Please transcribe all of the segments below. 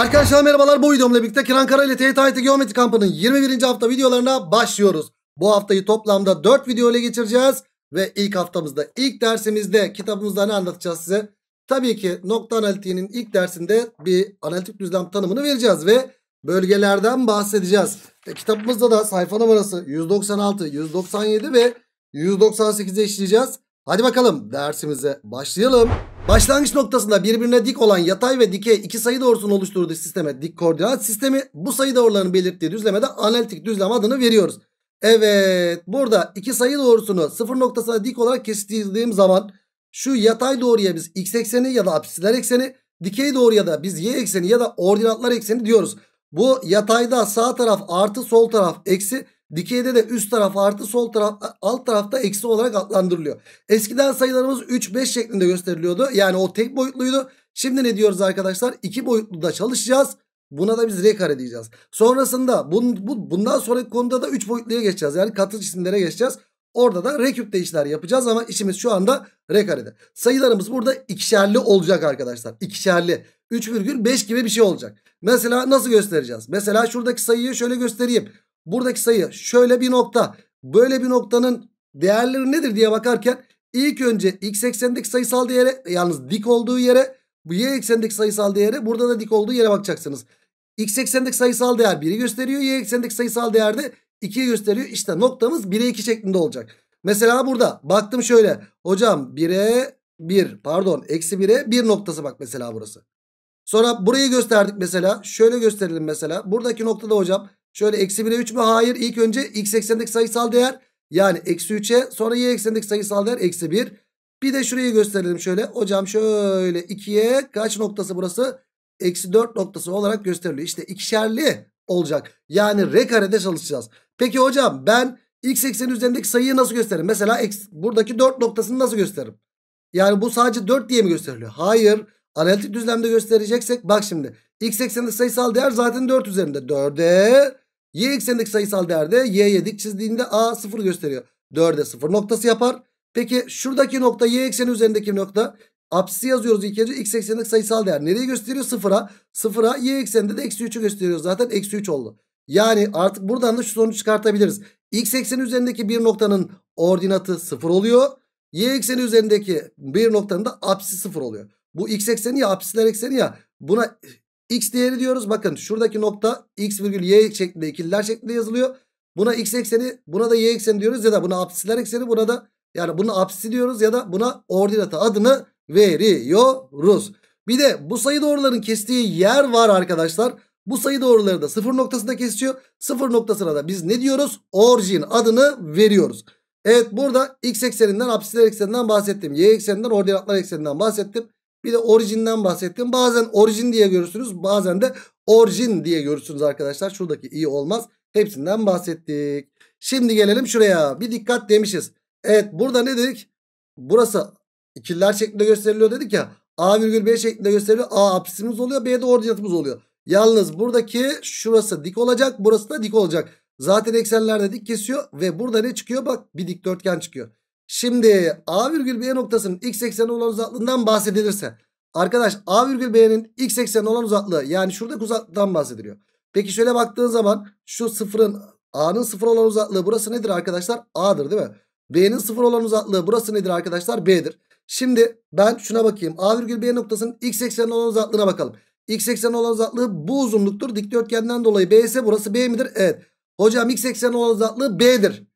Arkadaşlar merhabalar bu videomla birlikte Kiran Kara ile TYT Geometri Kampı'nın 21. hafta videolarına başlıyoruz. Bu haftayı toplamda 4 video ile geçireceğiz. Ve ilk haftamızda ilk dersimizde kitabımızda ne anlatacağız size? Tabii ki nokta analitiğinin ilk dersinde bir analitik düzlem tanımını vereceğiz ve bölgelerden bahsedeceğiz. E, kitabımızda da sayfa numarası 196, 197 ve 198'e işleyeceğiz. Hadi bakalım dersimize başlayalım. Başlangıç noktasında birbirine dik olan yatay ve dikey iki sayı doğrusunu oluşturduğu sisteme dik koordinat sistemi bu sayı doğrularını belirttiği düzleme de analitik düzlem adını veriyoruz. Evet burada iki sayı doğrusunu sıfır noktasına dik olarak kesiştirdiğim zaman şu yatay doğruya biz x ekseni ya da apsiler ekseni dikey doğruya da biz y ekseni ya da ordinatlar ekseni diyoruz. Bu yatayda sağ taraf artı sol taraf eksi Dikeyde de üst taraf artı sol taraf alt tarafta eksi olarak adlandırılıyor. Eskiden sayılarımız 3 5 şeklinde gösteriliyordu. Yani o tek boyutluydu. Şimdi ne diyoruz arkadaşlar? 2 boyutlu da çalışacağız. Buna da biz r kare diyeceğiz. Sonrasında bun, bu, bundan sonraki konuda da 3 boyutluya geçeceğiz. Yani katı cisimlere geçeceğiz. Orada da r küpte işler yapacağız ama işimiz şu anda r karede. Sayılarımız burada ikişerli olacak arkadaşlar. İkişerli. 3,5 gibi bir şey olacak. Mesela nasıl göstereceğiz? Mesela şuradaki sayıyı şöyle göstereyim buradaki sayı şöyle bir nokta böyle bir noktanın değerleri nedir diye bakarken ilk önce x eksendeki sayısal değere yalnız dik olduğu yere bu y eksendeki sayısal değere burada da dik olduğu yere bakacaksınız. X eksendeki sayısal değer 1'i gösteriyor. Y eksendeki sayısal değer de 2'yi gösteriyor. İşte noktamız 1'e 2 şeklinde olacak. Mesela burada baktım şöyle. Hocam 1'e 1 pardon eksi 1'e 1 noktası bak mesela burası. Sonra burayı gösterdik mesela. Şöyle gösterelim mesela. Buradaki noktada hocam Şöyle eksi 1'e 3 mü? Hayır. İlk önce x eksenindeki sayısal değer yani eksi 3'e sonra y eksenindeki sayısal değer eksi 1. Bir de şurayı gösterelim şöyle. Hocam şöyle 2'ye kaç noktası burası? Eksi 4 noktası olarak gösteriliyor. İşte ikişerli olacak. Yani r karede çalışacağız. Peki hocam ben x ekseni üzerindeki sayıyı nasıl gösteririm? Mesela x, buradaki 4 noktasını nasıl gösteririm? Yani bu sadece 4 diye mi gösteriliyor? Hayır. Analitik düzlemde göstereceksek bak şimdi. X eksenindeki sayısal değer zaten 4 üzerinde 4'e. Y eksenindeki sayısal değer de Y'ye dik çizdiğinde A 0 gösteriyor. 4'e 0 noktası yapar. Peki şuradaki nokta Y ekseni üzerindeki nokta. Apsisi yazıyoruz ilk önce. X eksenindeki sayısal değer nereyi gösteriyor? 0'a. 0'a Y ekseninde de eksi 3'ü gösteriyor zaten. Eksi 3 oldu. Yani artık buradan da şu sonucu çıkartabiliriz. X ekseni üzerindeki bir noktanın ordinatı 0 oluyor. Y ekseni üzerindeki bir noktanın da apsisi 0 oluyor. Bu x ekseni ya apsiler ekseni ya buna X değeri diyoruz. Bakın şuradaki nokta x virgül y şeklinde ikililer şeklinde yazılıyor. Buna x ekseni buna da y ekseni diyoruz ya da buna apsisler ekseni buna da yani buna apsisi diyoruz ya da buna ordinata adını veriyoruz. Bir de bu sayı doğruların kestiği yer var arkadaşlar. Bu sayı doğruları da sıfır noktasında kesiyor. Sıfır noktasına da biz ne diyoruz? Orijin adını veriyoruz. Evet burada x ekseninden apsisler ekseninden bahsettim. Y ekseninden ordinatlar ekseninden bahsettim. Bir de orijinden bahsettim. Bazen orijin diye görürsünüz. Bazen de orijin diye görürsünüz arkadaşlar. Şuradaki iyi olmaz. Hepsinden bahsettik. Şimdi gelelim şuraya. Bir dikkat demişiz. Evet burada ne dedik? Burası ikiller şeklinde gösteriliyor dedik ya. A virgül B şeklinde gösteriliyor. A apsisimiz oluyor. B de ordinatımız oluyor. Yalnız buradaki şurası dik olacak. Burası da dik olacak. Zaten eksenlerde dik kesiyor. Ve burada ne çıkıyor? Bak bir dikdörtgen çıkıyor. Şimdi A virgül B noktasının x ekseni olan uzaklığından bahsedilirse. Arkadaş A virgül B'nin x ekseni olan uzaklığı yani şuradaki uzaklıktan bahsediliyor. Peki şöyle baktığın zaman şu sıfırın A'nın sıfır olan uzaklığı burası nedir arkadaşlar? A'dır değil mi? B'nin sıfır olan uzaklığı burası nedir arkadaşlar? B'dir. Şimdi ben şuna bakayım. A virgül B noktasının x ekseni olan uzaklığına bakalım. X ekseni olan uzaklığı bu uzunluktur. Dikdörtgenden dolayı B ise burası B midir? Evet. Hocam x ekseni olan uzaklığı B'dir.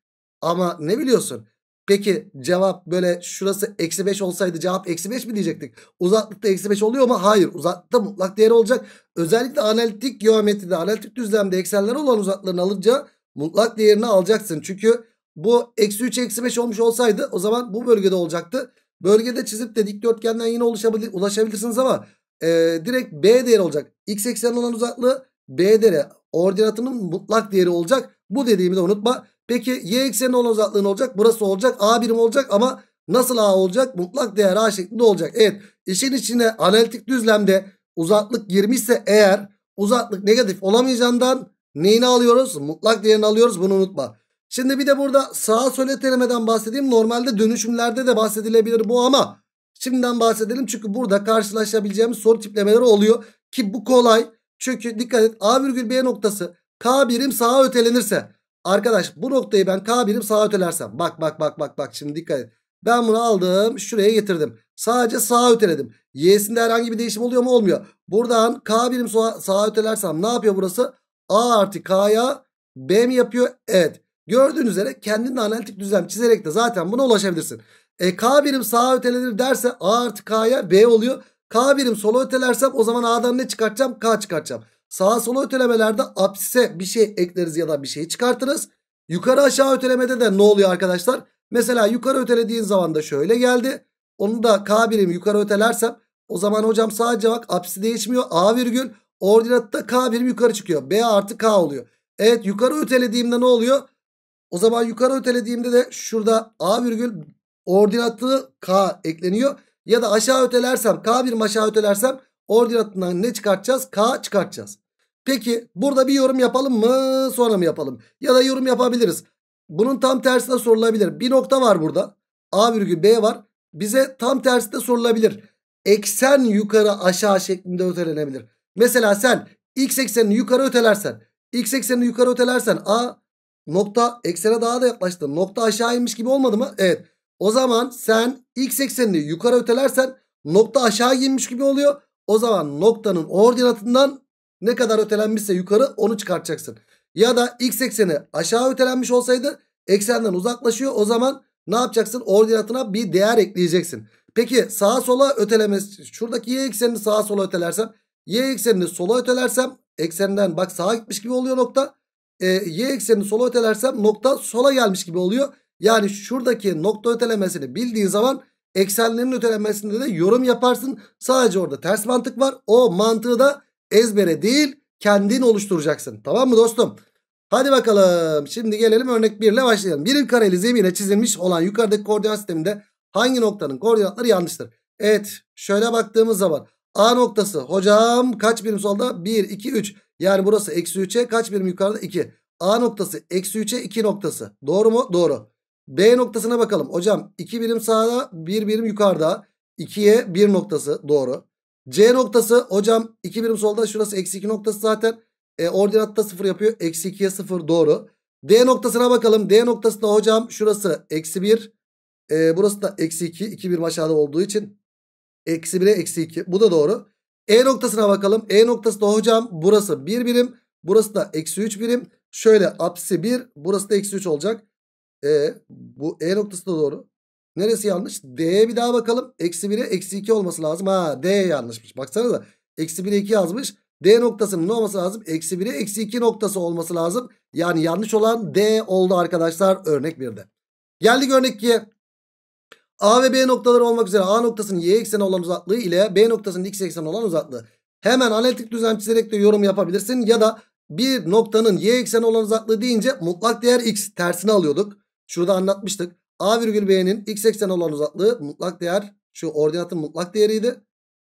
Ama ne biliyorsun? Peki cevap böyle şurası eksi 5 olsaydı cevap eksi 5 mi diyecektik? Uzaklıkta eksi 5 oluyor mu? Hayır. Uzaklıkta mutlak değer olacak. Özellikle analitik geometride, analitik düzlemde eksenler olan uzaklarını alınca mutlak değerini alacaksın. Çünkü bu eksi 3 eksi 5 olmuş olsaydı o zaman bu bölgede olacaktı. Bölgede çizip de dikdörtgenden yine ulaşabilir, ulaşabilirsiniz ama e, direkt B değeri olacak. X eksen olan uzaklığı B değeri ordinatının mutlak değeri olacak. Bu dediğimi de unutma. Peki y ekseni olan ne olacak. Burası olacak. A birim olacak ama nasıl A olacak? Mutlak değer A şeklinde olacak. Evet işin içine analitik düzlemde uzaklık girmişse eğer uzaklık negatif olamayacağından neyini alıyoruz? Mutlak değerini alıyoruz bunu unutma. Şimdi bir de burada sağa söyle telemeden bahsedeyim. Normalde dönüşümlerde de bahsedilebilir bu ama şimdiden bahsedelim. Çünkü burada karşılaşabileceğimiz soru tiplemeleri oluyor. Ki bu kolay. Çünkü dikkat et A virgül B noktası K birim sağa ötelenirse Arkadaş bu noktayı ben K birim sağa ötelersem. Bak bak bak bak bak şimdi dikkat et. Ben bunu aldım şuraya getirdim. Sadece sağa öteledim. Y'sinde herhangi bir değişim oluyor mu? Olmuyor. Buradan K birim sağa, sağa ötelersem ne yapıyor burası? A artı K'ya B mi yapıyor? Evet. Gördüğünüz üzere kendin analitik düzlem çizerek de zaten buna ulaşabilirsin. E K birim sağa ötelenir derse A artı K'ya B oluyor. K birim sola ötelersem o zaman A'dan ne çıkartacağım? K çıkartacağım. Sağa sola ötelemelerde apsise bir şey ekleriz ya da bir şey çıkartırız. Yukarı aşağı ötelemede de ne oluyor arkadaşlar? Mesela yukarı ötelediğin zaman da şöyle geldi. Onu da K birimi yukarı ötelersem o zaman hocam sadece bak apsisi değişmiyor. A virgül ordinatta K birim yukarı çıkıyor. B artı K oluyor. Evet yukarı ötelediğimde ne oluyor? O zaman yukarı ötelediğimde de şurada A virgül ordinatlı K ekleniyor. Ya da aşağı ötelersem K birim aşağı ötelersem Ordinatından ne çıkartacağız? K çıkartacağız. Peki burada bir yorum yapalım mı sonra mı yapalım? Ya da yorum yapabiliriz. Bunun tam tersi de sorulabilir. Bir nokta var burada. A virgül B var. Bize tam tersi de sorulabilir. Eksen yukarı aşağı şeklinde ötelenebilir. Mesela sen x eksenini yukarı ötelersen. X eksenini yukarı ötelersen A nokta eksene daha da yaklaştı. Nokta aşağı inmiş gibi olmadı mı? Evet. O zaman sen x eksenini yukarı ötelersen nokta aşağı inmiş gibi oluyor. O zaman noktanın ordinatından ne kadar ötelenmişse yukarı onu çıkartacaksın. Ya da x ekseni aşağı ötelenmiş olsaydı eksenden uzaklaşıyor. O zaman ne yapacaksın? Ordinatına bir değer ekleyeceksin. Peki sağa sola ötelemesi. Şuradaki y eksenini sağa sola ötelersem. Y eksenini sola ötelersem. Eksenden bak sağa gitmiş gibi oluyor nokta. E, y eksenini sola ötelersem nokta sola gelmiş gibi oluyor. Yani şuradaki nokta ötelemesini bildiğin zaman Eksenlerin ötelenmesinde de yorum yaparsın. Sadece orada ters mantık var. O mantığı da ezbere değil kendin oluşturacaksın. Tamam mı dostum? Hadi bakalım. Şimdi gelelim örnek 1 ile başlayalım. Birim kareli zemine çizilmiş olan yukarıdaki koordinat sisteminde hangi noktanın koordinatları yanlıştır? Evet şöyle baktığımız zaman A noktası hocam kaç birim solda? 1, 2, 3. Yani burası eksi 3'e kaç birim yukarıda? 2. A noktası eksi 3'e 2 noktası. Doğru mu? Doğru. B noktasına bakalım. Hocam 2 birim sağda 1 bir birim yukarıda. 2'ye 1 noktası doğru. C noktası hocam 2 birim solda şurası eksi 2 noktası zaten. E, ordinatta 0 yapıyor. Eksi 2'ye 0 doğru. D noktasına bakalım. D noktası da hocam şurası eksi 1. E, burası da eksi 2. 2 birim aşağıda olduğu için. Eksi 1'e eksi 2. Bu da doğru. E noktasına bakalım. E noktası da hocam burası 1 bir birim. Burası da eksi 3 birim. Şöyle apsi 1. Burası da eksi 3 olacak. E bu E noktası da doğru. Neresi yanlış? D'ye bir daha bakalım. Eksi 1'e eksi 2 olması lazım. Ha D yanlışmış. Baksana da Eksi 1'e 2 yazmış. D noktasının ne olması lazım? Eksi 1'e eksi 2 noktası olması lazım. Yani yanlış olan D oldu arkadaşlar. Örnek 1'de. Geldik örnek 2'ye. A ve B noktaları olmak üzere A noktasının y ekseni olan uzaklığı ile B noktasının x ekseni olan uzaklığı. Hemen analitik düzlem çizerek de yorum yapabilirsin. Ya da bir noktanın y ekseni olan uzaklığı deyince mutlak değer x tersini alıyorduk. Şurada anlatmıştık. A virgül B'nin x ekseni olan uzaklığı mutlak değer. Şu ordinatın mutlak değeriydi.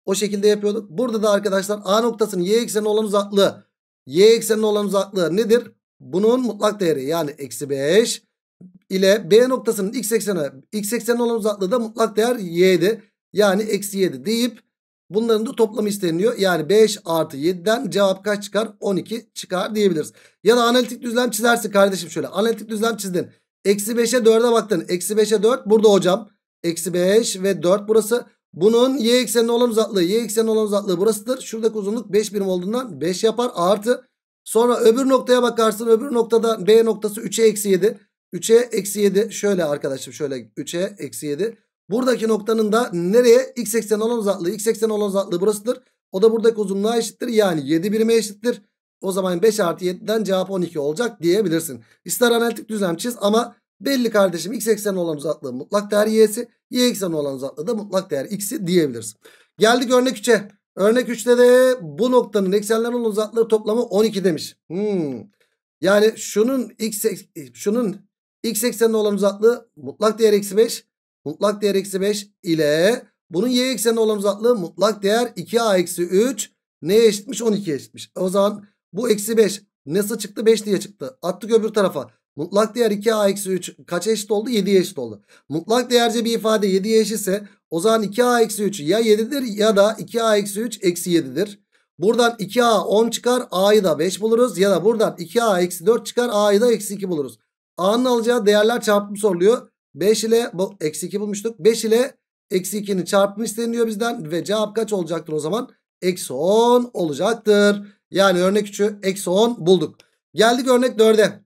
O şekilde yapıyorduk. Burada da arkadaşlar A noktasının y ekseni olan uzaklığı. Y ekseni olan uzaklığı nedir? Bunun mutlak değeri yani eksi 5 ile B noktasının x ekseni, x ekseni olan uzaklığı da mutlak değer y'di. Yani eksi 7 deyip bunların da toplamı isteniyor. Yani 5 artı 7'den cevap kaç çıkar? 12 çıkar diyebiliriz. Ya da analitik düzlem çizersin kardeşim şöyle. Analitik düzlem çizdin. Eksi 5'e 4'e baktın. Eksi 5'e 4 burada hocam. Eksi 5 ve 4 burası. Bunun y eksenine olan uzaklığı. Y eksenine olan uzaklığı burasıdır. Şuradaki uzunluk 5 birim olduğundan 5 yapar. Artı. Sonra öbür noktaya bakarsın. Öbür noktada B noktası 3'e eksi 7. 3'e eksi 7. Şöyle arkadaşım şöyle 3'e eksi 7. Buradaki noktanın da nereye? X eksen olan uzaklığı. X eksen olan uzaklığı burasıdır. O da buradaki uzunluğa eşittir. Yani 7 birime eşittir. O zaman 5 artı 7'den cevap 12 olacak diyebilirsin. İster analitik düzlem çiz ama belli kardeşim x ekseni olan uzaklığı mutlak değer y'si. Y ekseni olan uzaklığı da mutlak değer x'i diyebilirsin. Geldik örnek 3'e. Örnek 3'te de bu noktanın eksenler olan uzaklığı toplamı 12 demiş. Hmm. Yani şunun x, şunun x ekseni olan uzaklığı mutlak değer eksi 5. Mutlak değer eksi 5 ile bunun y ekseni olan uzaklığı mutlak değer 2a eksi 3. Neye eşitmiş? 12'ye eşitmiş. O zaman bu eksi 5. Nasıl çıktı? 5 diye çıktı. Attık öbür tarafa. Mutlak değer 2a eksi 3 kaça eşit oldu? 7'ye eşit oldu. Mutlak değerce bir ifade 7'ye eşitse o zaman 2a eksi 3 ya 7'dir ya da 2a eksi 3 eksi 7'dir. Buradan 2a 10 çıkar a'yı da 5 buluruz ya da buradan 2a eksi 4 çıkar a'yı da eksi 2 buluruz. a'nın alacağı değerler çarpımı soruluyor. 5 ile bu, eksi 2 bulmuştuk. 5 ile eksi 2'nin çarpımı isteniyor bizden ve cevap kaç olacaktır o zaman? Eksi 10 olacaktır. Yani örnek 3'ü eksi 10 bulduk. Geldik örnek 4'e.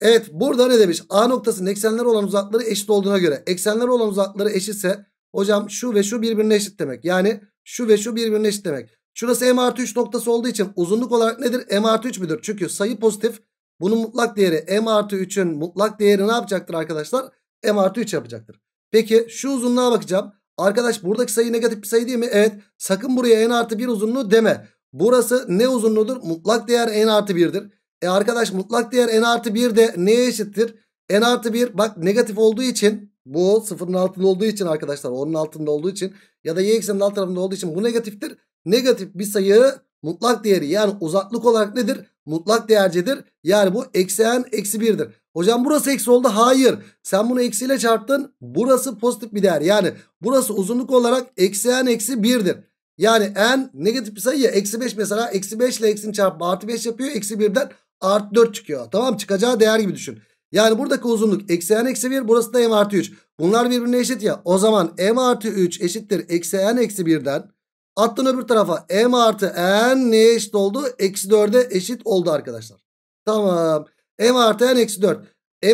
Evet burada ne demiş? A noktasının eksenler olan uzakları eşit olduğuna göre. Eksenler olan uzakları eşitse hocam şu ve şu birbirine eşit demek. Yani şu ve şu birbirine eşit demek. Şurası m artı 3 noktası olduğu için uzunluk olarak nedir? m artı 3 müdür? Çünkü sayı pozitif. Bunun mutlak değeri m artı 3'ün mutlak değeri ne yapacaktır arkadaşlar? m artı 3 yapacaktır. Peki şu uzunluğa bakacağım. Arkadaş buradaki sayı negatif bir sayı değil mi? Evet. Sakın buraya n artı 1 uzunluğu deme. Burası ne uzunluğudur? Mutlak değer n artı 1'dir. E arkadaş mutlak değer n artı 1 de neye eşittir? n artı 1 bak negatif olduğu için bu sıfırın altında olduğu için arkadaşlar onun altında olduğu için ya da y ekseninin alt tarafında olduğu için bu negatiftir. Negatif bir sayı mutlak değeri yani uzaklık olarak nedir? Mutlak değercedir. Yani bu eksi eksen eksi 1'dir. Hocam burası eksi oldu. Hayır. Sen bunu eksiyle çarptın. Burası pozitif bir değer. Yani burası uzunluk olarak eksi eksen eksi 1'dir. Yani n negatif bir sayı ya. Eksi 5 mesela. Eksi 5 ile eksinin çarpımı artı 5 yapıyor. Eksi 1'den artı 4 çıkıyor. Tamam çıkacağı değer gibi düşün. Yani buradaki uzunluk eksi n eksi 1 burası da m artı 3. Bunlar birbirine eşit ya. O zaman m artı 3 eşittir eksi n eksi 1'den. Attın öbür tarafa m artı n neye eşit oldu? Eksi 4'e eşit oldu arkadaşlar. Tamam. m artı n eksi 4.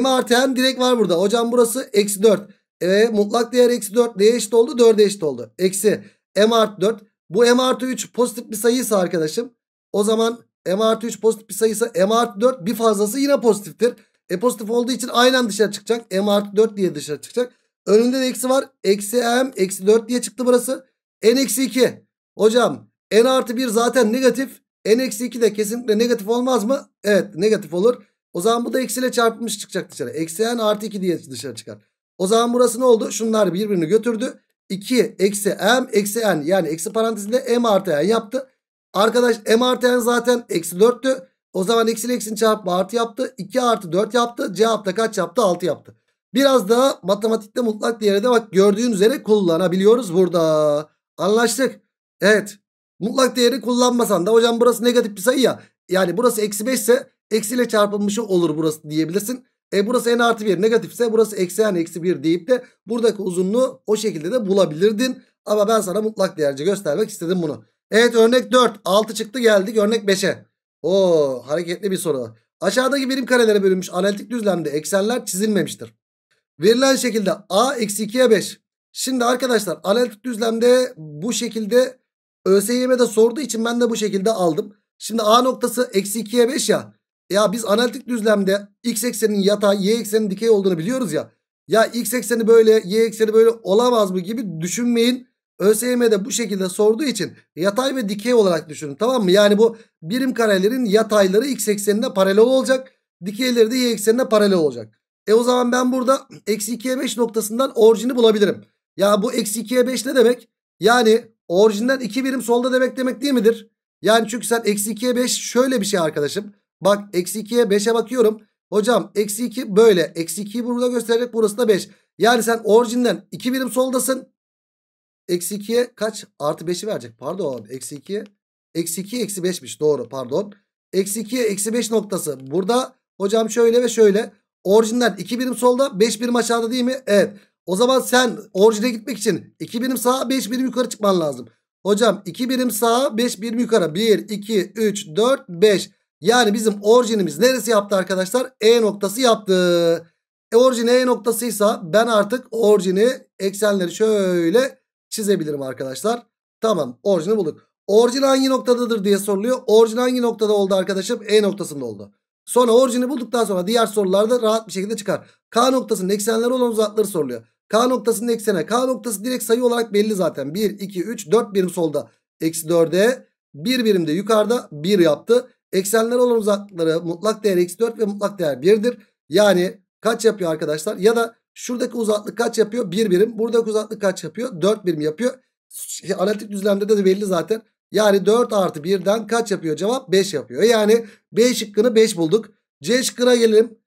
m artı n direkt var burada. Hocam burası eksi 4. E, mutlak değer eksi 4 neye eşit oldu? 4'e eşit oldu. Eksi m artı 4. Bu m artı 3 pozitif bir sayıysa arkadaşım o zaman m artı 3 pozitif bir sayıysa m artı 4 bir fazlası yine pozitiftir. E pozitif olduğu için aynen dışarı çıkacak. M artı 4 diye dışarı çıkacak. Önünde de eksi var. Eksi m eksi 4 diye çıktı burası. N eksi 2. Hocam n artı 1 zaten negatif. N eksi 2 de kesinlikle negatif olmaz mı? Evet negatif olur. O zaman bu da eksiyle çarpılmış çıkacak dışarı. Eksi n artı 2 diye dışarı çıkar. O zaman burası ne oldu? Şunlar birbirini götürdü. 2 eksi m eksi n yani eksi parantezinde m artı n yaptı. Arkadaş m artı n zaten eksi 4'tü. O zaman eksi eksin çarpma artı yaptı. 2 artı 4 yaptı. Cevap da kaç yaptı? 6 yaptı. Biraz daha matematikte mutlak değere de bak gördüğün üzere kullanabiliyoruz burada. Anlaştık. Evet. Mutlak değeri kullanmasan da hocam burası negatif bir sayı ya. Yani burası eksi 5 ise eksiyle çarpılmış olur burası diyebilirsin. E burası n artı 1 negatifse burası eksi n eksi 1 deyip de buradaki uzunluğu o şekilde de bulabilirdin. Ama ben sana mutlak değerci göstermek istedim bunu. Evet örnek 4. 6 çıktı geldik örnek 5'e. Oo hareketli bir soru. Aşağıdaki birim karelere bölünmüş analitik düzlemde eksenler çizilmemiştir. Verilen şekilde a eksi 2'ye 5. Şimdi arkadaşlar analitik düzlemde bu şekilde ÖSYM'de sorduğu için ben de bu şekilde aldım. Şimdi a noktası eksi 2'ye 5 ya. Ya biz analitik düzlemde x eksenin yatay, y eksenin dikey olduğunu biliyoruz ya. Ya x ekseni böyle, y ekseni böyle olamaz mı gibi düşünmeyin. ÖSYM'de bu şekilde sorduğu için yatay ve dikey olarak düşünün tamam mı? Yani bu birim karelerin yatayları x eksenine paralel olacak. Dikeyleri de y eksenine paralel olacak. E o zaman ben burada eksi 2'ye 5 noktasından orijini bulabilirim. Ya bu eksi 2'ye 5 ne demek? Yani orijinden 2 birim solda demek demek değil midir? Yani çünkü sen eksi 2'ye 5 şöyle bir şey arkadaşım. Bak eksi 2'ye 5'e bakıyorum. Hocam eksi 2 böyle. Eksi 2'yi burada göstererek burası da 5. Yani sen orijinden 2 birim soldasın. Eksi 2'ye kaç? Artı 5'i verecek. Pardon. Eksi 2'ye. Eksi 2 eksi 5'miş. Doğru pardon. Eksi 2'ye eksi 5 noktası. Burada hocam şöyle ve şöyle. Orijinden 2 birim solda 5 birim aşağıda değil mi? Evet. O zaman sen orijine gitmek için 2 birim sağa 5 birim yukarı çıkman lazım. Hocam 2 birim sağa 5 birim yukarı. 1, 2, 3, 4, 5. Yani bizim orijinimiz neresi yaptı arkadaşlar? E noktası yaptı. E orijin E noktasıysa ben artık orijini eksenleri şöyle çizebilirim arkadaşlar. Tamam orijini bulduk. Orijin hangi noktadadır diye soruluyor. Orijin hangi noktada oldu arkadaşım? E noktasında oldu. Sonra orijini bulduktan sonra diğer sorularda rahat bir şekilde çıkar. K noktasının eksenleri olan uzakları soruluyor. K noktasının eksene. K noktası direkt sayı olarak belli zaten. 1, 2, 3, 4 birim solda. Eksi 4'e 1 birimde yukarıda 1 yaptı. Eksenler olan uzaklıkları mutlak değer x4 ve mutlak değer 1'dir. Yani kaç yapıyor arkadaşlar? Ya da şuradaki uzaklık kaç yapıyor? 1 birim. Buradaki uzaklık kaç yapıyor? 4 birim yapıyor. Şey, analitik düzlemde de belli zaten. Yani 4 artı 1'den kaç yapıyor? Cevap 5 yapıyor. E yani B şıkkını 5 bulduk. C şıkkına gelelim.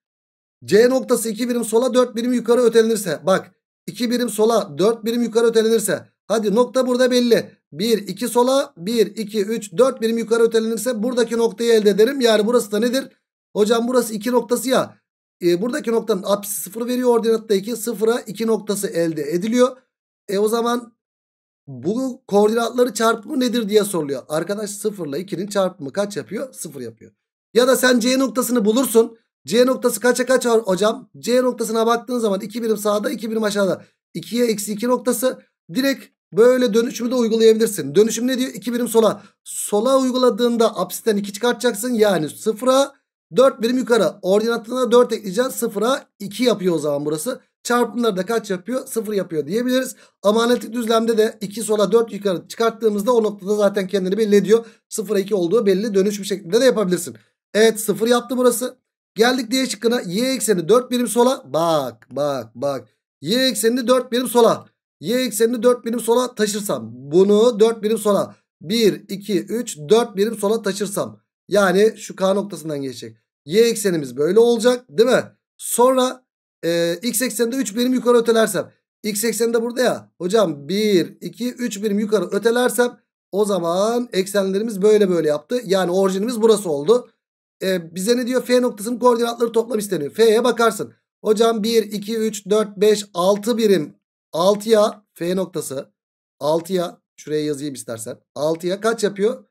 C noktası 2 birim sola 4 birim yukarı ötelenirse. Bak 2 birim sola 4 birim yukarı ötelenirse Hadi nokta burada belli. 1, 2 sola 1, 2, 3, 4 birim yukarı ötelenirse buradaki noktayı elde ederim. Yani burası da nedir? Hocam burası 2 noktası ya. E, buradaki noktanın apsisi 0 veriyor. Ordinatta 2. 0'a 2 noktası elde ediliyor. E o zaman bu koordinatları çarpımı nedir diye soruluyor. Arkadaş 0 ile 2'nin çarpımı kaç yapıyor? 0 yapıyor. Ya da sen C noktasını bulursun. C noktası kaça kaç hocam? C noktasına baktığın zaman 2 birim sağda 2 birim aşağıda. 2'ye eksi 2 noktası. Direkt Böyle dönüşümü de uygulayabilirsin. Dönüşüm ne diyor? 2 birim sola. Sola uyguladığında apsisten 2 çıkartacaksın. Yani sıfıra 4 birim yukarı. Ordinatına 4 ekleyeceğiz. Sıfıra 2 yapıyor o zaman burası. Çarpımları da kaç yapıyor? 0 yapıyor diyebiliriz. Ama analitik düzlemde de 2 sola 4 yukarı çıkarttığımızda o noktada zaten kendini belli ediyor. 0'a 2 olduğu belli. Dönüşüm şeklinde de yapabilirsin. Evet 0 yaptı burası. Geldik diye şıkkına. Y ekseni 4 birim sola. Bak bak bak. Y eksenini 4 birim sola. Y eksenini 4 birim sola taşırsam. Bunu 4 birim sola. 1, 2, 3, 4 birim sola taşırsam. Yani şu K noktasından geçecek. Y eksenimiz böyle olacak değil mi? Sonra e, X ekseninde 3 birim yukarı ötelersem. X de burada ya. Hocam 1, 2, 3 birim yukarı ötelersem. O zaman eksenlerimiz böyle böyle yaptı. Yani orijinimiz burası oldu. E, bize ne diyor? F noktasının koordinatları toplam isteniyor. F'ye bakarsın. Hocam 1, 2, 3, 4, 5, 6 birim 6'ya F noktası 6'ya şuraya yazayım istersen. 6'ya kaç yapıyor?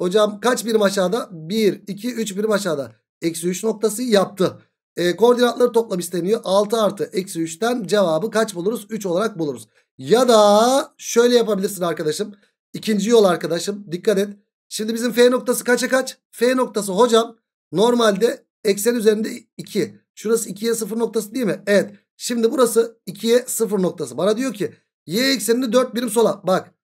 Hocam kaç birim aşağıda? 1, 2, 3 birim aşağıda. Eksi 3 noktası yaptı. E, koordinatları toplam isteniyor. 6 artı eksi 3'ten cevabı kaç buluruz? 3 olarak buluruz. Ya da şöyle yapabilirsin arkadaşım. İkinci yol arkadaşım. Dikkat et. Şimdi bizim F noktası kaça kaç? F noktası hocam normalde eksen üzerinde 2. Şurası 2'ye 0 noktası değil mi? Evet. Şimdi burası 2'ye 0 noktası. Bana diyor ki y eksenini 4 birim sola. Bak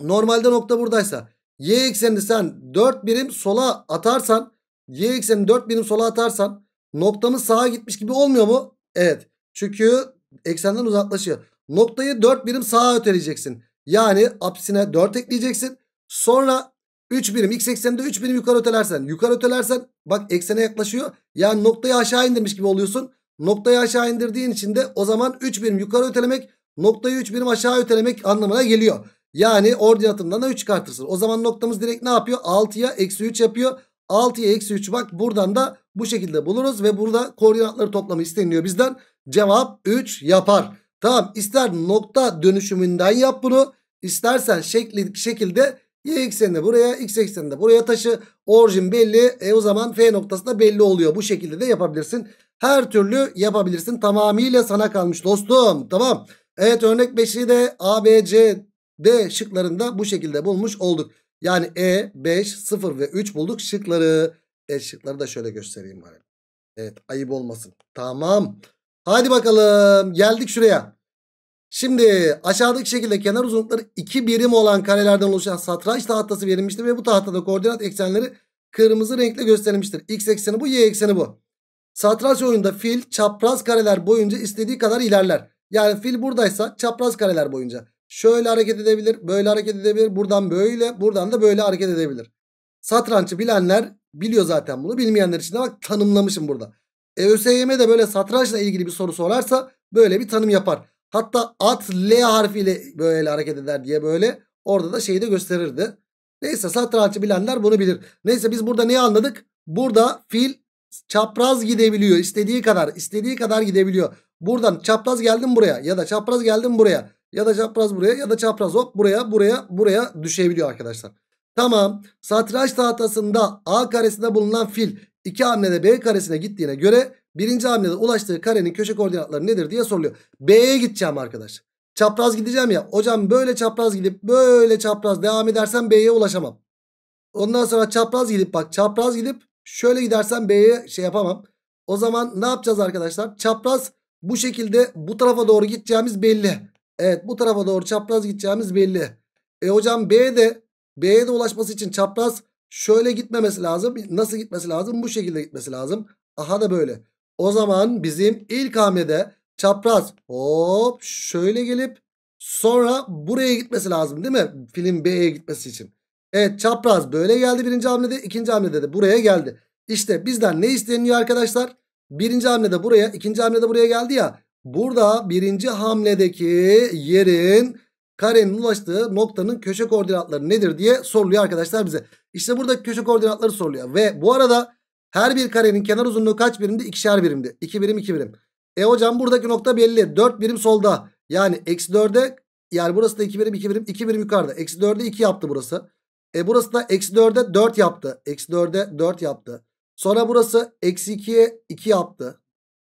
normalde nokta buradaysa y eksenini sen 4 birim sola atarsan y eksenini 4 birim sola atarsan noktamız sağa gitmiş gibi olmuyor mu? Evet. Çünkü eksenden uzaklaşıyor. Noktayı 4 birim sağa öteleyeceksin. Yani apsisine 4 ekleyeceksin. Sonra 3 birim x ekseninde 3 birim yukarı ötelersen. Yukarı ötelersen bak eksene yaklaşıyor. Yani noktayı aşağı indirmiş gibi oluyorsun. Noktayı aşağı indirdiğin için de o zaman 3 birim yukarı ötelemek noktayı 3 birim aşağı ötelemek anlamına geliyor. Yani ordinatından da 3 çıkartırsın. O zaman noktamız direkt ne yapıyor? 6'ya eksi 3 yapıyor. 6'ya eksi 3 bak buradan da bu şekilde buluruz. Ve burada koordinatları toplamı isteniliyor bizden. Cevap 3 yapar. Tamam ister nokta dönüşümünden yap bunu. İstersen şekli, şekilde y eksenini buraya x eksenini buraya taşı. Orijin belli. E o zaman f noktası da belli oluyor. Bu şekilde de yapabilirsin. Her türlü yapabilirsin. Tamamıyla sana kalmış dostum. Tamam. Evet örnek 5'i de A, B, C, D şıklarında bu şekilde bulmuş olduk. Yani E, 5, 0 ve 3 bulduk şıkları. E şıkları da şöyle göstereyim bari. Evet ayıp olmasın. Tamam. Hadi bakalım geldik şuraya. Şimdi aşağıdaki şekilde kenar uzunlukları 2 birim olan karelerden oluşan satranç tahtası verilmiştir. Ve bu tahtada koordinat eksenleri kırmızı renkle gösterilmiştir. X ekseni bu y ekseni bu. Satranç oyunda fil çapraz kareler boyunca istediği kadar ilerler. Yani fil buradaysa çapraz kareler boyunca. Şöyle hareket edebilir, böyle hareket edebilir, buradan böyle, buradan da böyle hareket edebilir. Satrancı bilenler biliyor zaten bunu. Bilmeyenler için de bak tanımlamışım burada. E ÖSYM de böyle satrançla ilgili bir soru sorarsa böyle bir tanım yapar. Hatta at L harfiyle böyle hareket eder diye böyle orada da şeyi de gösterirdi. Neyse satrançı bilenler bunu bilir. Neyse biz burada neyi anladık? Burada fil çapraz gidebiliyor. istediği kadar istediği kadar gidebiliyor. Buradan çapraz geldim buraya ya da çapraz geldim buraya ya da çapraz buraya ya da çapraz hop buraya buraya buraya düşebiliyor arkadaşlar. Tamam satranç tahtasında A karesinde bulunan fil iki hamlede B karesine gittiğine göre birinci hamlede ulaştığı karenin köşe koordinatları nedir diye soruluyor. B'ye gideceğim arkadaş. Çapraz gideceğim ya hocam böyle çapraz gidip böyle çapraz devam edersen B'ye ulaşamam. Ondan sonra çapraz gidip bak çapraz gidip Şöyle gidersem B'ye şey yapamam. O zaman ne yapacağız arkadaşlar? Çapraz bu şekilde bu tarafa doğru gideceğimiz belli. Evet bu tarafa doğru çapraz gideceğimiz belli. E hocam B'de B'ye de ulaşması için çapraz şöyle gitmemesi lazım. Nasıl gitmesi lazım? Bu şekilde gitmesi lazım. Aha da böyle. O zaman bizim ilk hamlede çapraz hop şöyle gelip sonra buraya gitmesi lazım değil mi? Film B'ye gitmesi için. Evet çapraz böyle geldi birinci hamlede. ikinci hamlede de buraya geldi. İşte bizden ne isteniyor arkadaşlar? Birinci hamlede buraya ikinci hamlede buraya geldi ya. Burada birinci hamledeki yerin karenin ulaştığı noktanın köşe koordinatları nedir diye soruluyor arkadaşlar bize. İşte burada köşe koordinatları soruluyor. Ve bu arada her bir karenin kenar uzunluğu kaç birimdi? İkişer birimdi. İki birim iki birim. E hocam buradaki nokta belli. dört birim solda. Yani eksi 4'e yani burası da iki birim iki birim iki birim yukarıda. Eksi 4'e iki yaptı burası. E burası da eksi 4'e 4 yaptı. Eksi 4'e 4 yaptı. Sonra burası eksi 2'ye 2 yaptı.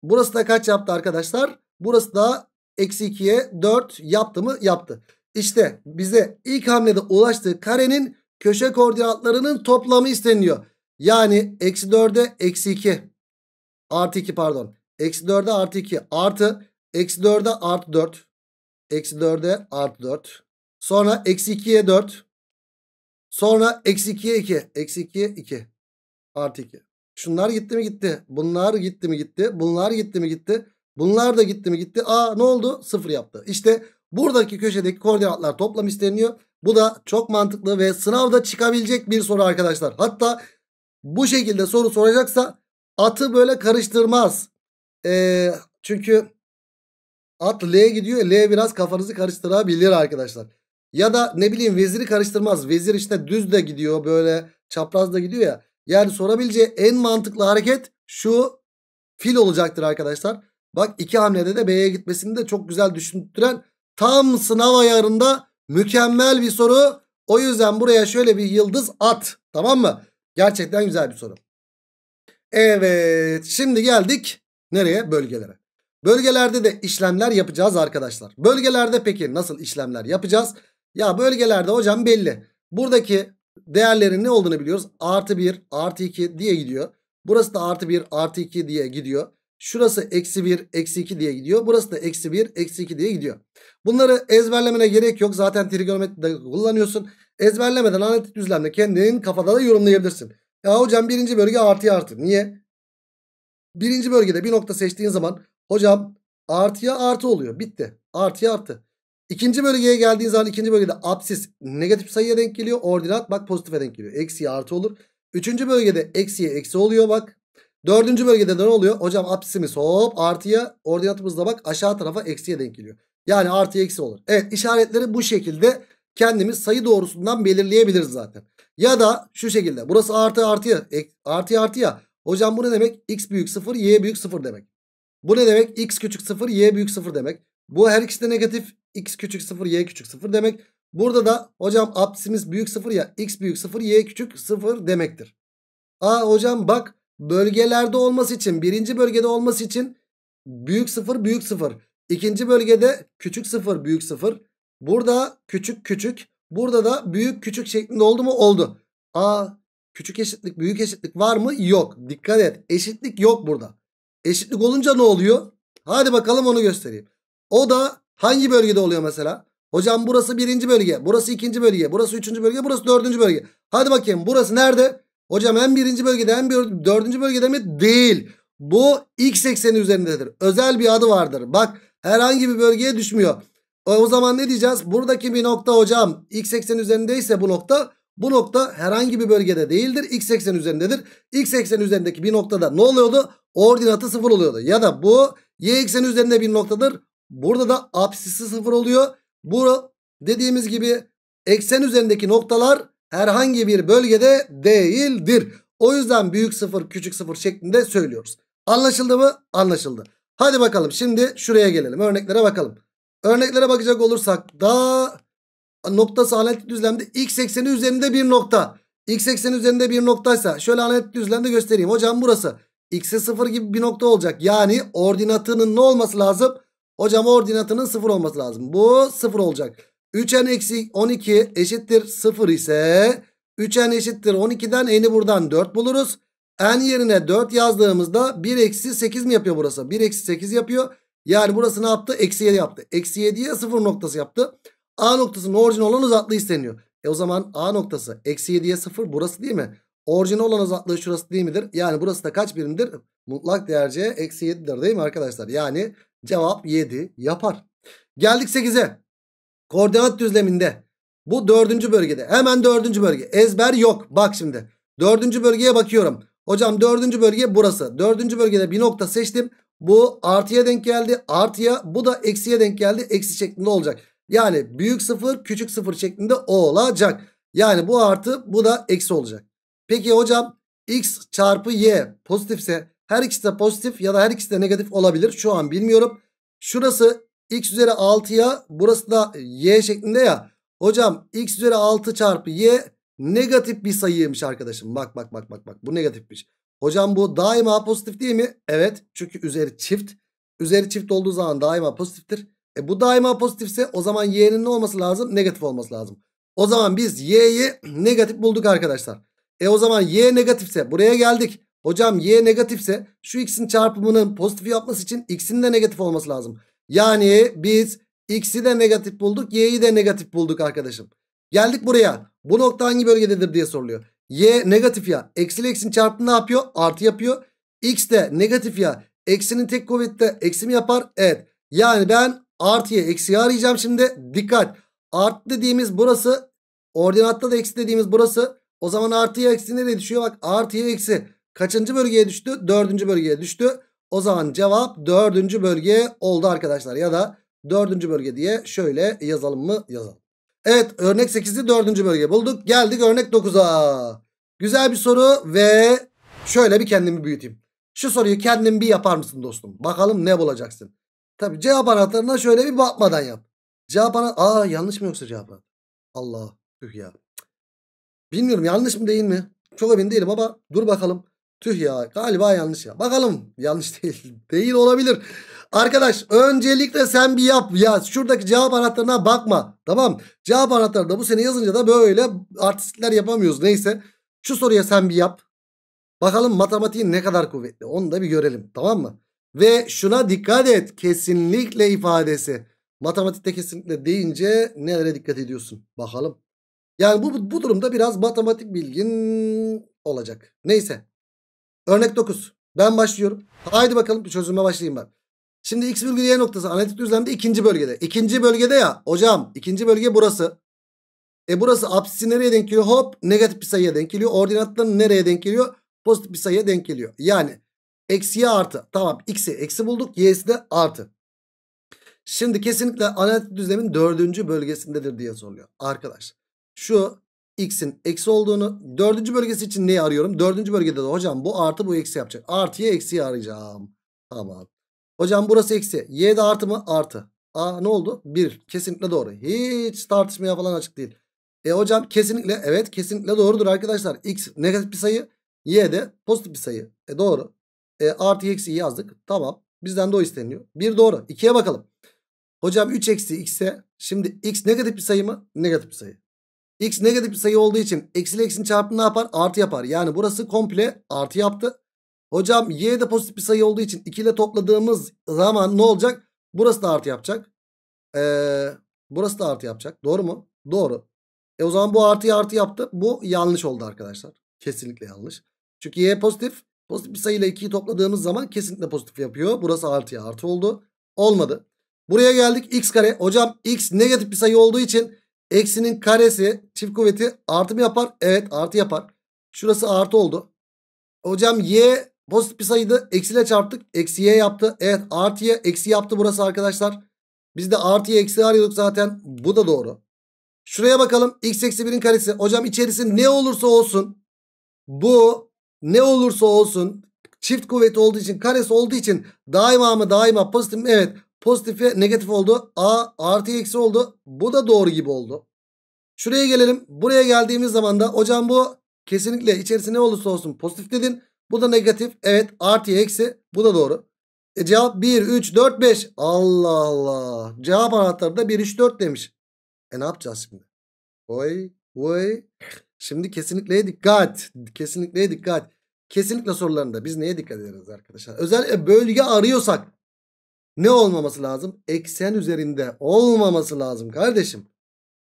Burası da kaç yaptı arkadaşlar? Burası da eksi 2'ye 4 yaptı mı? Yaptı. İşte bize ilk hamlede ulaştığı karenin köşe koordinatlarının toplamı isteniyor. Yani eksi 4'e eksi 2 artı 2 pardon. Eksi 4'e artı 2 artı eksi 4'e artı 4. Eksi 4'e artı 4. Sonra eksi 2'ye 4. Sonra eksi 2'ye 2. Eksi 2'ye 2. Artı 2. Şunlar gitti mi gitti. Bunlar gitti mi gitti. Bunlar gitti mi gitti. Bunlar da gitti mi gitti. Aa ne oldu? Sıfır yaptı. İşte buradaki köşedeki koordinatlar toplam isteniyor. Bu da çok mantıklı ve sınavda çıkabilecek bir soru arkadaşlar. Hatta bu şekilde soru soracaksa atı böyle karıştırmaz. Ee, çünkü at L gidiyor. L biraz kafanızı karıştırabilir arkadaşlar. Ya da ne bileyim veziri karıştırmaz. Vezir işte düz de gidiyor böyle çapraz da gidiyor ya. Yani sorabileceği en mantıklı hareket şu fil olacaktır arkadaşlar. Bak iki hamlede de B'ye gitmesini de çok güzel düşündüren tam sınav ayarında mükemmel bir soru. O yüzden buraya şöyle bir yıldız at tamam mı? Gerçekten güzel bir soru. Evet şimdi geldik nereye? Bölgelere. Bölgelerde de işlemler yapacağız arkadaşlar. Bölgelerde peki nasıl işlemler yapacağız? Ya bölgelerde hocam belli. Buradaki değerlerin ne olduğunu biliyoruz. Artı 1, artı 2 diye gidiyor. Burası da artı 1, artı 2 diye gidiyor. Şurası eksi 1, eksi 2 diye gidiyor. Burası da eksi 1, eksi 2 diye gidiyor. Bunları ezberlemene gerek yok. Zaten trigonometride kullanıyorsun. Ezberlemeden analitik düzlemde kendinin kafada da yorumlayabilirsin. Ya hocam birinci bölge artıya artı. Niye? Birinci bölgede bir nokta seçtiğin zaman hocam artıya artı oluyor. Bitti. Artıya artı. İkinci bölgeye geldiğin zaman ikinci bölgede absis negatif sayıya denk geliyor. Ordinat bak pozitife denk geliyor. Eksiye artı olur. Üçüncü bölgede eksiye eksi oluyor bak. Dördüncü bölgede ne oluyor? Hocam absisimiz hop artıya ordinatımız da bak aşağı tarafa eksiye denk geliyor. Yani artı eksi olur. Evet işaretleri bu şekilde kendimiz sayı doğrusundan belirleyebiliriz zaten. Ya da şu şekilde burası artı artıya artıya artıya. Hocam bu ne demek? X büyük sıfır, Y büyük sıfır demek. Bu ne demek? X küçük sıfır, Y büyük sıfır demek. Bu her ikisi de negatif x küçük 0 y küçük 0 demek. Burada da hocam apsimiz büyük 0 ya x büyük 0 y küçük 0 demektir. Aa hocam bak bölgelerde olması için birinci bölgede olması için büyük 0 büyük 0. İkinci bölgede küçük 0 büyük 0. Burada küçük küçük burada da büyük küçük şeklinde oldu mu oldu. Aa küçük eşitlik büyük eşitlik var mı yok. Dikkat et eşitlik yok burada. Eşitlik olunca ne oluyor? Hadi bakalım onu göstereyim. O da Hangi bölgede oluyor mesela? Hocam burası birinci bölge. Burası ikinci bölge. Burası üçüncü bölge. Burası dördüncü bölge. Hadi bakayım burası nerede? Hocam hem birinci bölgede hem dördüncü bölgede mi? Değil. Bu x ekseni üzerindedir. Özel bir adı vardır. Bak herhangi bir bölgeye düşmüyor. E, o zaman ne diyeceğiz? Buradaki bir nokta hocam x ekseni üzerindeyse bu nokta bu nokta herhangi bir bölgede değildir. X eksen üzerindedir. X eksen üzerindeki bir noktada ne oluyordu? Ordinatı sıfır oluyordu. Ya da bu y eksen üzerinde bir noktadır. Burada da apsisi sıfır oluyor. Bu dediğimiz gibi eksen üzerindeki noktalar herhangi bir bölgede değildir. O yüzden büyük sıfır küçük sıfır şeklinde söylüyoruz. Anlaşıldı mı? Anlaşıldı. Hadi bakalım şimdi şuraya gelelim. Örneklere bakalım. Örneklere bakacak olursak da noktası analitik düzlemde x ekseni üzerinde bir nokta. X ekseni üzerinde bir noktaysa şöyle analitik düzlemde göstereyim. Hocam burası x'e sıfır gibi bir nokta olacak. Yani ordinatının ne olması lazım? Hocam ordinatının 0 olması lazım. Bu 0 olacak. 3n eksi 12 eşittir 0 ise 3n eşittir 12'den n'i buradan 4 buluruz. n yerine 4 yazdığımızda 1 eksi 8 mi yapıyor burası? 1 eksi 8 yapıyor. Yani burası ne yaptı? Eksi 7 yaptı. Eksi 7'ye 0 noktası yaptı. A noktasının orijin olan uzaklığı isteniyor. E o zaman A noktası eksi 7'ye 0 burası değil mi? Orijin olan uzaklığı şurası değil midir? Yani burası da kaç birimdir? Mutlak değerce eksi 7'dir değil mi arkadaşlar? Yani Cevap 7 yapar. Geldik 8'e. Koordinat düzleminde bu dördüncü bölgede. Hemen dördüncü bölge. Ezber yok. Bak şimdi. Dördüncü bölgeye bakıyorum. Hocam dördüncü bölge burası. Dördüncü bölgede bir nokta seçtim. Bu artıya denk geldi. Artıya bu da eksiye denk geldi. Eksi şeklinde olacak. Yani büyük sıfır küçük sıfır şeklinde olacak. Yani bu artı bu da eksi olacak. Peki hocam x çarpı y pozitifse her ikisi de pozitif ya da her ikisi de negatif olabilir. Şu an bilmiyorum. Şurası x üzeri 6'ya burası da y şeklinde ya. Hocam x üzeri 6 çarpı y negatif bir sayıymış arkadaşım. Bak bak bak bak bak bu negatifmiş. Hocam bu daima pozitif değil mi? Evet çünkü üzeri çift. Üzeri çift olduğu zaman daima pozitiftir. E bu daima pozitifse o zaman y'nin ne olması lazım? Negatif olması lazım. O zaman biz y'yi negatif bulduk arkadaşlar. E o zaman y negatifse buraya geldik. Hocam y negatifse şu x'in çarpımının pozitif yapması için x'in de negatif olması lazım. Yani biz x'i de negatif bulduk y'yi de negatif bulduk arkadaşım. Geldik buraya. Bu nokta hangi bölgededir diye soruluyor. Y negatif ya. Eksi ile eksin çarpımı ne yapıyor? Artı yapıyor. X de negatif ya. Eksinin tek kuvvette eksi mi yapar? Evet. Yani ben artıya eksiyi arayacağım şimdi. Dikkat. Artı dediğimiz burası. Ordinatta da eksi dediğimiz burası. O zaman artıya eksi nereye düşüyor? Bak artıya eksi. Kaçıncı bölgeye düştü? Dördüncü bölgeye düştü. O zaman cevap dördüncü bölge oldu arkadaşlar. Ya da dördüncü bölge diye şöyle yazalım mı? Yazalım. Evet örnek 8'i dördüncü bölge bulduk. Geldik örnek 9'a. Güzel bir soru ve şöyle bir kendimi büyüteyim. Şu soruyu kendin bir yapar mısın dostum? Bakalım ne bulacaksın? Tabi cevap anahtarına şöyle bir bakmadan yap. Cevap anahtarı... Aa yanlış mı yoksa cevap Allah tüh ya. Bilmiyorum yanlış mı değil mi? Çok emin değilim ama dur bakalım. Tüh ya galiba yanlış ya. Bakalım yanlış değil. Değil olabilir. Arkadaş öncelikle sen bir yap. Ya şuradaki cevap anahtarına bakma. Tamam. Cevap anahtarında bu sene yazınca da böyle artistlikler yapamıyoruz. Neyse. Şu soruya sen bir yap. Bakalım matematiğin ne kadar kuvvetli. Onu da bir görelim. Tamam mı? Ve şuna dikkat et. Kesinlikle ifadesi. Matematikte kesinlikle deyince nelere dikkat ediyorsun? Bakalım. Yani bu, bu durumda biraz matematik bilgin olacak. Neyse. Örnek 9. Ben başlıyorum. Haydi bakalım bir çözüme başlayayım ben. Şimdi x virgül y noktası analitik düzlemde ikinci bölgede. İkinci bölgede ya hocam ikinci bölge burası. E burası apsisi nereye denk geliyor? Hop negatif bir sayıya denk geliyor. Ordinatları nereye denk geliyor? Pozitif bir sayıya denk geliyor. Yani eksi y artı. Tamam x'i eksi bulduk y'si de artı. Şimdi kesinlikle analitik düzlemin dördüncü bölgesindedir diye soruyor. Arkadaş şu x'in eksi olduğunu dördüncü bölgesi için neyi arıyorum? Dördüncü bölgede de hocam bu artı bu eksi yapacak. Artıya eksiyi arayacağım. Tamam. Hocam burası eksi. Y de artı mı? Artı. Aa ne oldu? Bir. Kesinlikle doğru. Hiç tartışmaya falan açık değil. E hocam kesinlikle evet kesinlikle doğrudur arkadaşlar. X negatif bir sayı. Y de pozitif bir sayı. E doğru. E artı eksi yazdık. Tamam. Bizden de o isteniyor. Bir doğru. İkiye bakalım. Hocam 3 eksi x'e şimdi x negatif bir sayı mı? Negatif bir sayı. X negatif bir sayı olduğu için eksi ile eksinin çarpımı ne yapar? Artı yapar. Yani burası komple artı yaptı. Hocam y de pozitif bir sayı olduğu için 2 ile topladığımız zaman ne olacak? Burası da artı yapacak. Ee, burası da artı yapacak. Doğru mu? Doğru. E o zaman bu artı artı yaptı. Bu yanlış oldu arkadaşlar. Kesinlikle yanlış. Çünkü y pozitif. Pozitif bir sayı ile 2'yi topladığımız zaman kesinlikle pozitif yapıyor. Burası artıya artı oldu. Olmadı. Buraya geldik x kare. Hocam x negatif bir sayı olduğu için Eksinin karesi çift kuvveti artı mı yapar? Evet artı yapar. Şurası artı oldu. Hocam y pozitif bir sayıydı. Eksiyle çarptık. Eksi y yaptı. Evet artı y, eksi yaptı burası arkadaşlar. Biz de artı y eksi arıyorduk zaten. Bu da doğru. Şuraya bakalım. x eksi 1'in karesi. Hocam içerisi ne olursa olsun. Bu ne olursa olsun. Çift kuvveti olduğu için karesi olduğu için daima mı daima pozitif mi? Evet pozitif Pozitife negatif oldu. A artı eksi oldu. Bu da doğru gibi oldu. Şuraya gelelim. Buraya geldiğimiz zaman da hocam bu kesinlikle içerisinde ne olursa olsun pozitif dedin. Bu da negatif. Evet artı eksi. Bu da doğru. E cevap 1, 3, 4, 5. Allah Allah. Cevap anahtarı da 1, 3, 4 demiş. E ne yapacağız şimdi? Oy, oy. Şimdi kesinlikle dikkat. Kesinlikle dikkat. Kesinlikle sorularında biz neye dikkat ederiz arkadaşlar? Özellikle bölge arıyorsak ne olmaması lazım? Eksen üzerinde olmaması lazım kardeşim.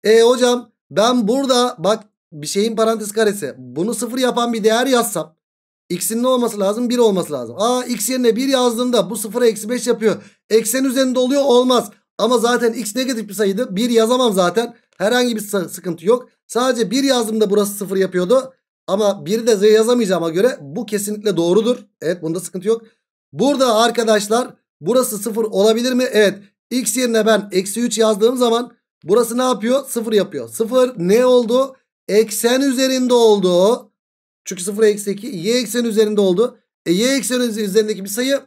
E hocam ben burada bak bir şeyin parantez karesi. Bunu sıfır yapan bir değer yazsam. X'in ne olması lazım? 1 olması lazım. Aa X yerine 1 yazdığımda bu 0'a eksi 5 yapıyor. Eksen üzerinde oluyor olmaz. Ama zaten X negatif bir sayıydı. 1 yazamam zaten. Herhangi bir sıkıntı yok. Sadece 1 yazdığımda burası 0 yapıyordu. Ama 1 de Z yazamayacağıma göre bu kesinlikle doğrudur. Evet bunda sıkıntı yok. Burada arkadaşlar Burası 0 olabilir mi? Evet. X yerine ben eksi 3 yazdığım zaman burası ne yapıyor? 0 yapıyor. 0 ne oldu? Eksen üzerinde oldu. Çünkü 0 eksi 2 y eksen üzerinde oldu. E, y eksen üzerindeki bir sayı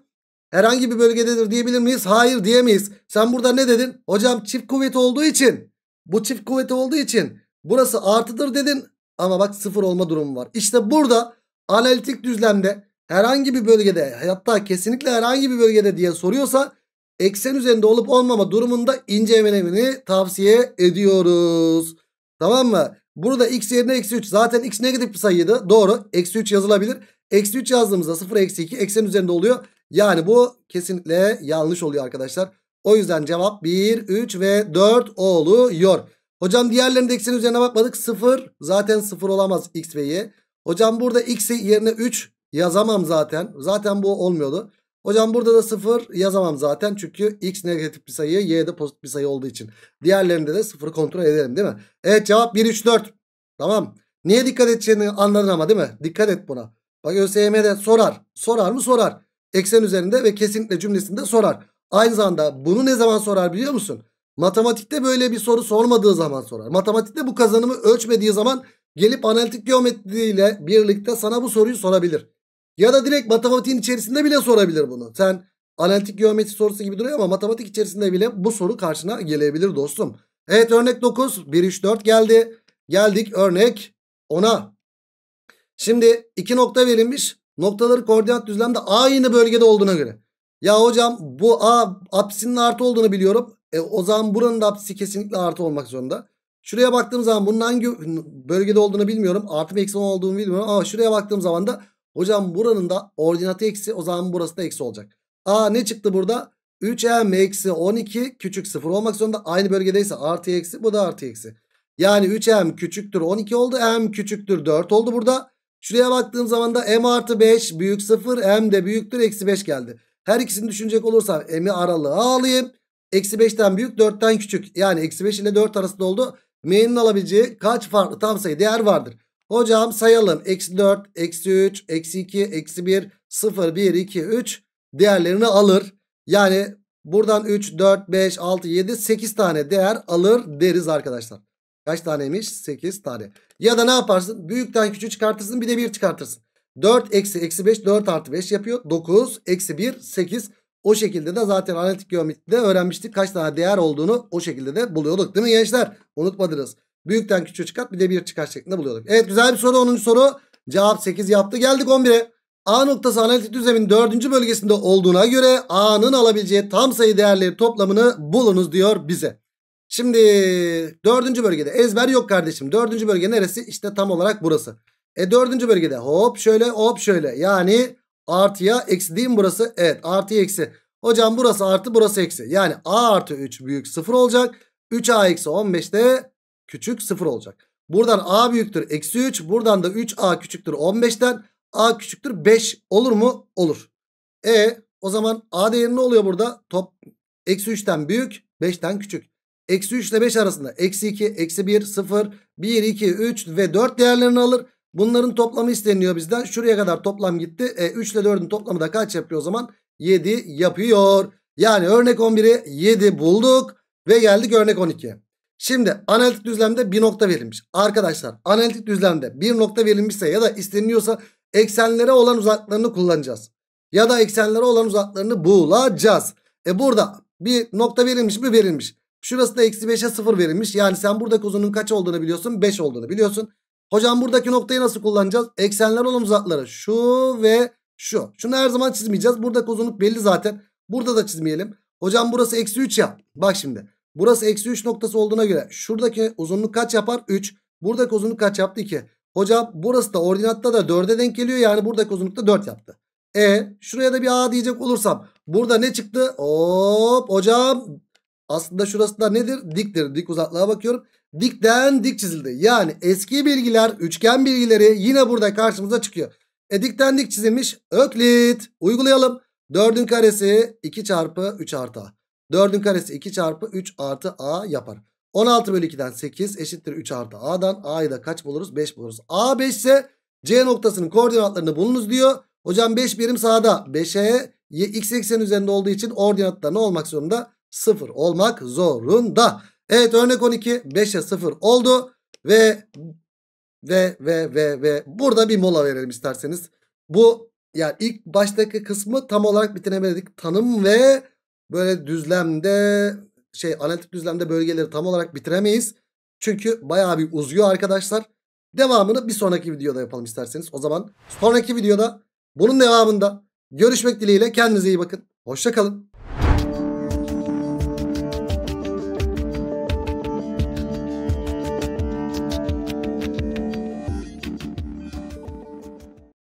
herhangi bir bölgededir diyebilir miyiz? Hayır diyemeyiz. Sen burada ne dedin? Hocam çift kuvveti olduğu için bu çift kuvveti olduğu için burası artıdır dedin. Ama bak sıfır olma durumu var. İşte burada analitik düzlemde herhangi bir bölgede hatta kesinlikle herhangi bir bölgede diye soruyorsa eksen üzerinde olup olmama durumunda incelemeni tavsiye ediyoruz. Tamam mı? Burada x yerine eksi 3 zaten x negatif bir sayıydı. Doğru eksi 3 yazılabilir. Eksi 3 yazdığımızda 0 eksi 2 eksen üzerinde oluyor. Yani bu kesinlikle yanlış oluyor arkadaşlar. O yüzden cevap 1, 3 ve 4 oluyor. Hocam diğerlerinde eksen üzerine bakmadık. 0 zaten 0 olamaz x ve y. Hocam burada x yerine 3 Yazamam zaten. Zaten bu olmuyordu. Hocam burada da 0 yazamam zaten. Çünkü x negatif bir sayı y de pozitif bir sayı olduğu için. Diğerlerinde de 0'ı kontrol edelim değil mi? Evet cevap 1, 3, 4. Tamam. Niye dikkat edeceğini anladın ama değil mi? Dikkat et buna. Bak ÖSYM'de sorar. Sorar mı sorar. Eksen üzerinde ve kesinlikle cümlesinde sorar. Aynı zamanda bunu ne zaman sorar biliyor musun? Matematikte böyle bir soru sormadığı zaman sorar. Matematikte bu kazanımı ölçmediği zaman gelip analitik geometriyle birlikte sana bu soruyu sorabilir. Ya da direkt matematiğin içerisinde bile sorabilir bunu. Sen analitik geometri sorusu gibi duruyor ama matematik içerisinde bile bu soru karşına gelebilir dostum. Evet örnek 9 1 3 4 geldi. Geldik örnek 10'a. Şimdi iki nokta verilmiş. Noktaları koordinat düzlemde aynı bölgede olduğuna göre. Ya hocam bu A apsinin artı olduğunu biliyorum. E, o zaman buranın da apsisi kesinlikle artı olmak zorunda. Şuraya baktığım zaman bunun hangi bölgede olduğunu bilmiyorum. Artı mı eksi olduğunu bilmiyorum. Ama şuraya baktığım zaman da Hocam buranın da ordinatı eksi o zaman burası da eksi olacak. A ne çıktı burada? 3m eksi 12 küçük 0 olmak zorunda. Aynı bölgedeyse artı eksi bu da artı eksi. Yani 3m küçüktür 12 oldu. Er m küçüktür 4 oldu burada. Şuraya baktığım zaman da m artı 5 büyük 0 m de büyüktür eksi 5 geldi. Her ikisini düşünecek olursam m'i aralığa alayım. Eksi 5'ten büyük 4'ten küçük. Yani eksi 5 ile 4 arasında oldu. M'nin alabileceği kaç farklı tam sayı değer vardır? Hocam sayalım. Eksi 4, eksi 3, eksi 2, eksi 1, 0, 1, 2, 3 değerlerini alır. Yani buradan 3, 4, 5, 6, 7, 8 tane değer alır deriz arkadaşlar. Kaç taneymiş? 8 tane. Ya da ne yaparsın? Büyükten küçüğü çıkartırsın bir de 1 çıkartırsın. 4 eksi eksi 5 4 artı 5 yapıyor. 9 eksi 1 8. O şekilde de zaten analitik geometride öğrenmiştik kaç tane değer olduğunu o şekilde de buluyorduk değil mi gençler? Unutmadınız. Büyükten küçüğü çıkart bir de bir çıkar şeklinde buluyorduk. Evet güzel bir soru 10. soru. Cevap 8 yaptı. Geldik 11'e. A noktası analitik düzlemin 4. bölgesinde olduğuna göre A'nın alabileceği tam sayı değerleri toplamını bulunuz diyor bize. Şimdi 4. bölgede ezber yok kardeşim. 4. bölge neresi? İşte tam olarak burası. E 4. bölgede hop şöyle hop şöyle. Yani artıya eksi değil mi burası? Evet artıya eksi. Hocam burası artı burası eksi. Yani A artı 3 büyük 0 olacak. 3A eksi 15 de küçük 0 olacak. Buradan a büyüktür eksi 3. Buradan da 3a küçüktür 15'ten. a küçüktür 5 olur mu? Olur. E o zaman a değeri ne oluyor burada? Top eksi 3'ten büyük 5'ten küçük. Eksi 3 ile 5 arasında eksi 2, eksi 1, 0, 1, 2, 3 ve 4 değerlerini alır. Bunların toplamı isteniyor bizden. Şuraya kadar toplam gitti. E, 3 ile 4'ün toplamı da kaç yapıyor o zaman? 7 yapıyor. Yani örnek 11'i 7 bulduk ve geldik örnek 12'ye. Şimdi analitik düzlemde bir nokta verilmiş. Arkadaşlar analitik düzlemde bir nokta verilmişse ya da isteniyorsa eksenlere olan uzaklarını kullanacağız. Ya da eksenlere olan uzaklarını bulacağız. E burada bir nokta verilmiş mi verilmiş. Şurası da eksi 5'e 0 verilmiş. Yani sen buradaki uzunun kaç olduğunu biliyorsun 5 olduğunu biliyorsun. Hocam buradaki noktayı nasıl kullanacağız? Eksenler olan uzakları şu ve şu. Şunu her zaman çizmeyeceğiz. Buradaki uzunluk belli zaten. Burada da çizmeyelim. Hocam burası eksi 3 ya. Bak şimdi. Burası eksi 3 noktası olduğuna göre şuradaki uzunluk kaç yapar? 3. Buradaki uzunluk kaç yaptı? 2. Hocam burası da ordinatta da 4'e denk geliyor. Yani buradaki uzunlukta 4 yaptı. E şuraya da bir A diyecek olursam. Burada ne çıktı? Hop hocam. Aslında şurası da nedir? Diktir. Dik uzaklığa bakıyorum. Dikten dik çizildi. Yani eski bilgiler, üçgen bilgileri yine burada karşımıza çıkıyor. E dikten dik çizilmiş. Öklit. Uygulayalım. 4'ün karesi 2 çarpı 3 artı A. 4'ün karesi 2 çarpı 3 artı a yapar. 16 bölü 2'den 8 eşittir 3 artı a'dan. A'yı da kaç buluruz? 5 buluruz. A 5 ise C noktasının koordinatlarını bulunuz diyor. Hocam 5 birim sağda. 5'e x eksen üzerinde olduğu için ordinatları ne olmak zorunda? 0 olmak zorunda. Evet örnek 12 5'e 0 oldu. Ve ve ve ve ve burada bir mola verelim isterseniz. Bu yani ilk baştaki kısmı tam olarak bitiremedik. Tanım ve böyle düzlemde şey analitik düzlemde bölgeleri tam olarak bitiremeyiz. Çünkü bayağı bir uzuyor arkadaşlar. Devamını bir sonraki videoda yapalım isterseniz. O zaman sonraki videoda bunun devamında görüşmek dileğiyle kendinize iyi bakın. Hoşçakalın.